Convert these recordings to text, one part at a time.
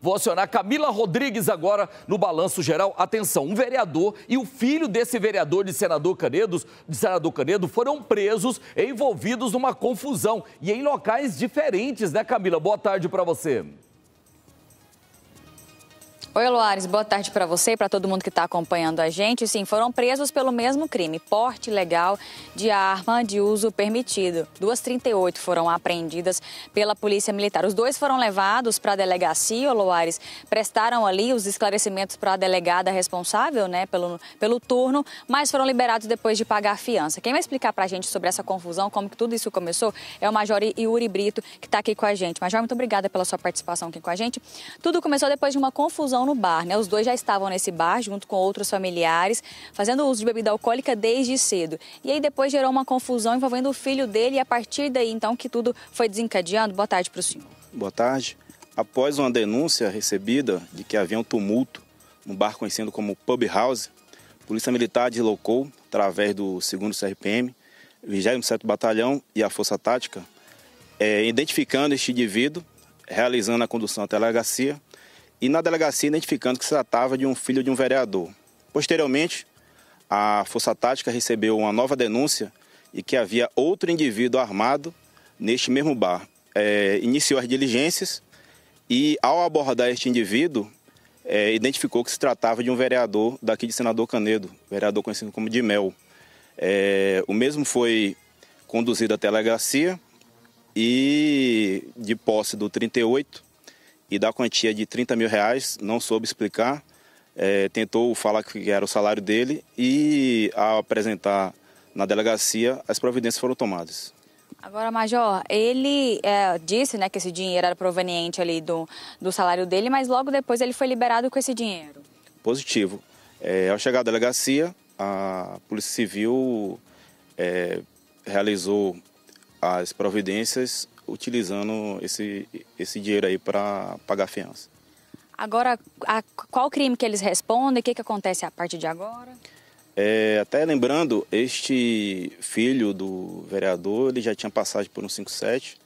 Vou acionar Camila Rodrigues agora no Balanço Geral. Atenção, um vereador e o filho desse vereador de senador Canedo, de senador Canedo foram presos envolvidos numa confusão e em locais diferentes, né, Camila? Boa tarde para você. Oi, Loares, boa tarde para você e para todo mundo que está acompanhando a gente. Sim, foram presos pelo mesmo crime, porte ilegal de arma de uso permitido. Duas 38 foram apreendidas pela Polícia Militar. Os dois foram levados para a delegacia, Loares, prestaram ali os esclarecimentos para a delegada responsável né, pelo, pelo turno, mas foram liberados depois de pagar a fiança. Quem vai explicar para a gente sobre essa confusão, como que tudo isso começou, é o Major Yuri Brito, que está aqui com a gente. Major, muito obrigada pela sua participação aqui com a gente. Tudo começou depois de uma confusão confusão no bar, né? Os dois já estavam nesse bar junto com outros familiares, fazendo uso de bebida alcoólica desde cedo. E aí depois gerou uma confusão envolvendo o filho dele e a partir daí então que tudo foi desencadeando. Boa tarde para o senhor. Boa tarde. Após uma denúncia recebida de que havia um tumulto no bar conhecido como Pub House, a Polícia Militar deslocou através do 2 CRPM, 27 Batalhão e a Força Tática, é, identificando este indivíduo, realizando a condução até a delegacia e na delegacia identificando que se tratava de um filho de um vereador. Posteriormente, a Força Tática recebeu uma nova denúncia e que havia outro indivíduo armado neste mesmo bar. É, iniciou as diligências e, ao abordar este indivíduo, é, identificou que se tratava de um vereador daqui de Senador Canedo, vereador conhecido como de Mel. É, o mesmo foi conduzido até a delegacia e, de posse do 38, e da quantia de 30 mil reais, não soube explicar. É, tentou falar que era o salário dele e, ao apresentar na delegacia, as providências foram tomadas. Agora, Major, ele é, disse né, que esse dinheiro era proveniente ali do, do salário dele, mas logo depois ele foi liberado com esse dinheiro. Positivo. É, ao chegar à delegacia, a Polícia Civil é, realizou as providências utilizando esse, esse dinheiro aí para pagar a fiança. Agora, a, qual crime que eles respondem? O que, que acontece a partir de agora? É, até lembrando, este filho do vereador ele já tinha passagem por um 57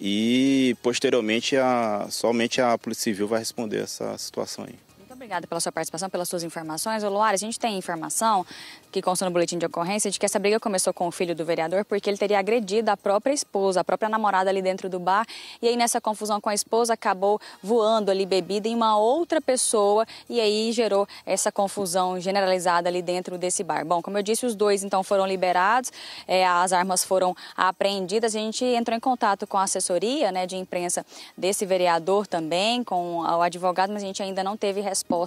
e posteriormente a, somente a Polícia Civil vai responder essa situação aí obrigada pela sua participação, pelas suas informações. o Luar, a gente tem informação que consta no boletim de ocorrência de que essa briga começou com o filho do vereador porque ele teria agredido a própria esposa, a própria namorada ali dentro do bar. E aí, nessa confusão com a esposa, acabou voando ali bebida em uma outra pessoa e aí gerou essa confusão generalizada ali dentro desse bar. Bom, como eu disse, os dois então foram liberados, é, as armas foram apreendidas. A gente entrou em contato com a assessoria né, de imprensa desse vereador também, com o advogado, mas a gente ainda não teve resposta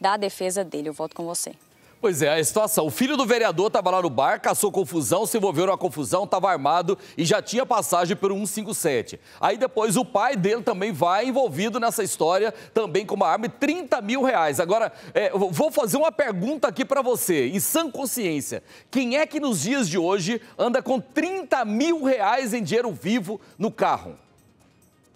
da defesa dele. Eu volto com você. Pois é, a situação. O filho do vereador estava lá no bar, caçou confusão, se envolveu na confusão, estava armado e já tinha passagem pelo 157. Aí depois o pai dele também vai envolvido nessa história, também com uma arma e 30 mil reais. Agora, é, vou fazer uma pergunta aqui para você, em sã consciência. Quem é que nos dias de hoje anda com 30 mil reais em dinheiro vivo no carro?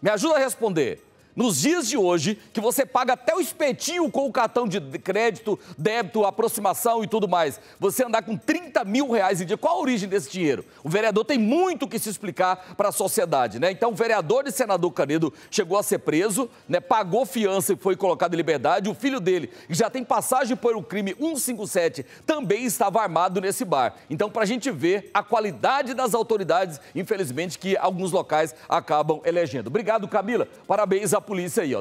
Me ajuda a responder. Nos dias de hoje, que você paga até o espetinho com o cartão de crédito, débito, aproximação e tudo mais, você andar com 30 mil reais em dia, qual a origem desse dinheiro? O vereador tem muito que se explicar para a sociedade, né? Então, o vereador e senador Canedo chegou a ser preso, né? pagou fiança e foi colocado em liberdade. O filho dele, que já tem passagem por o crime 157, também estava armado nesse bar. Então, para a gente ver a qualidade das autoridades, infelizmente, que alguns locais acabam elegendo. Obrigado, Camila. Parabéns à 不离色有